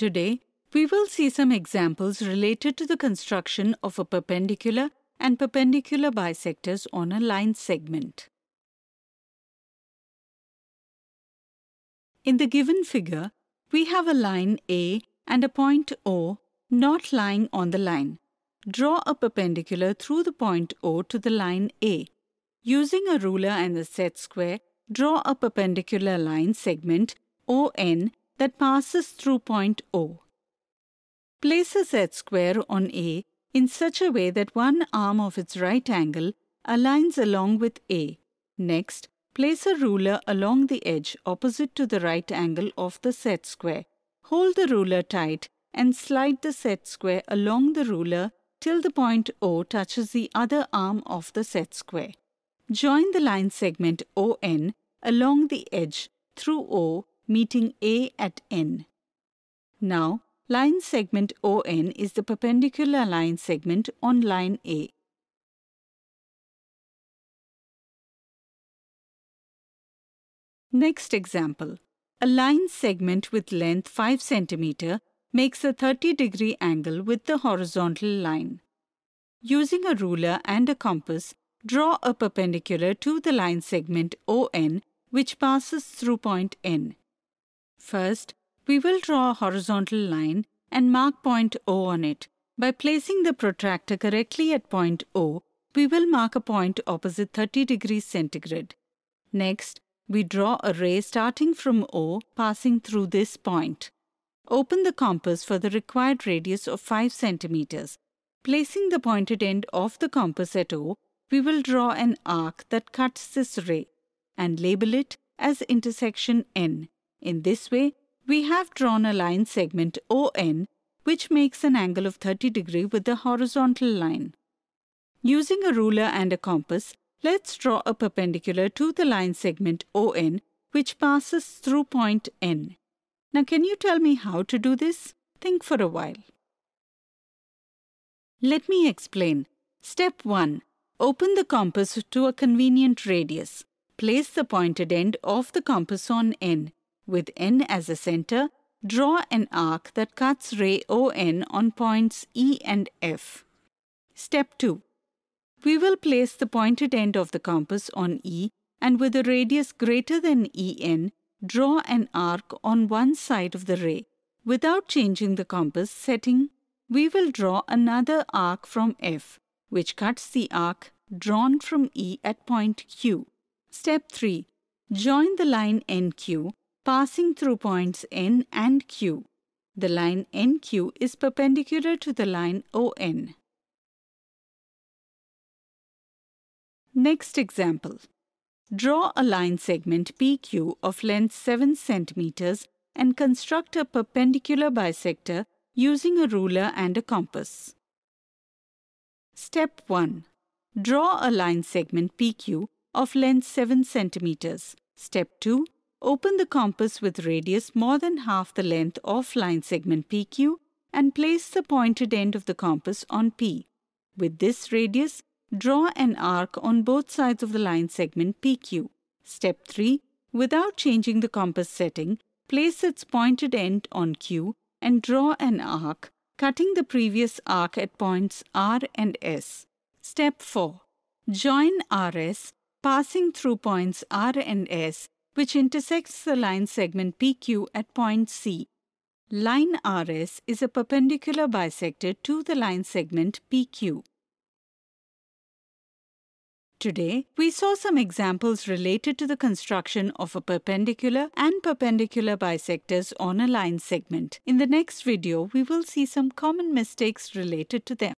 Today, we will see some examples related to the construction of a perpendicular and perpendicular bisectors on a line segment. In the given figure, we have a line A and a point O not lying on the line. Draw a perpendicular through the point O to the line A. Using a ruler and a set square, draw a perpendicular line segment ON that passes through point O. Place a set square on A in such a way that one arm of its right angle aligns along with A. Next, place a ruler along the edge opposite to the right angle of the set square. Hold the ruler tight and slide the set square along the ruler till the point O touches the other arm of the set square. Join the line segment ON along the edge through O meeting A at N. Now, line segment ON is the perpendicular line segment on line A. Next example. A line segment with length 5 cm makes a 30 degree angle with the horizontal line. Using a ruler and a compass, draw a perpendicular to the line segment ON which passes through point N. First, we will draw a horizontal line and mark point O on it. By placing the protractor correctly at point O, we will mark a point opposite 30 degrees centigrade. Next, we draw a ray starting from O passing through this point. Open the compass for the required radius of 5 centimeters. Placing the pointed end of the compass at O, we will draw an arc that cuts this ray and label it as intersection N. In this way, we have drawn a line segment ON which makes an angle of 30 degree with the horizontal line. Using a ruler and a compass, let's draw a perpendicular to the line segment ON which passes through point N. Now can you tell me how to do this? Think for a while. Let me explain. Step 1. Open the compass to a convenient radius. Place the pointed end of the compass on N with N as a center, draw an arc that cuts ray ON on points E and F. Step 2. We will place the pointed end of the compass on E and with a radius greater than EN, draw an arc on one side of the ray. Without changing the compass setting, we will draw another arc from F, which cuts the arc drawn from E at point Q. Step 3. Join the line NQ passing through points N and Q. The line NQ is perpendicular to the line ON. Next example. Draw a line segment PQ of length 7 cm and construct a perpendicular bisector using a ruler and a compass. Step 1. Draw a line segment PQ of length 7 cm. Step 2. Open the compass with radius more than half the length of line segment PQ and place the pointed end of the compass on P. With this radius, draw an arc on both sides of the line segment PQ. Step 3. Without changing the compass setting, place its pointed end on Q and draw an arc, cutting the previous arc at points R and S. Step 4. Join RS, passing through points R and S which intersects the line segment PQ at point C. Line RS is a perpendicular bisector to the line segment PQ. Today, we saw some examples related to the construction of a perpendicular and perpendicular bisectors on a line segment. In the next video, we will see some common mistakes related to them.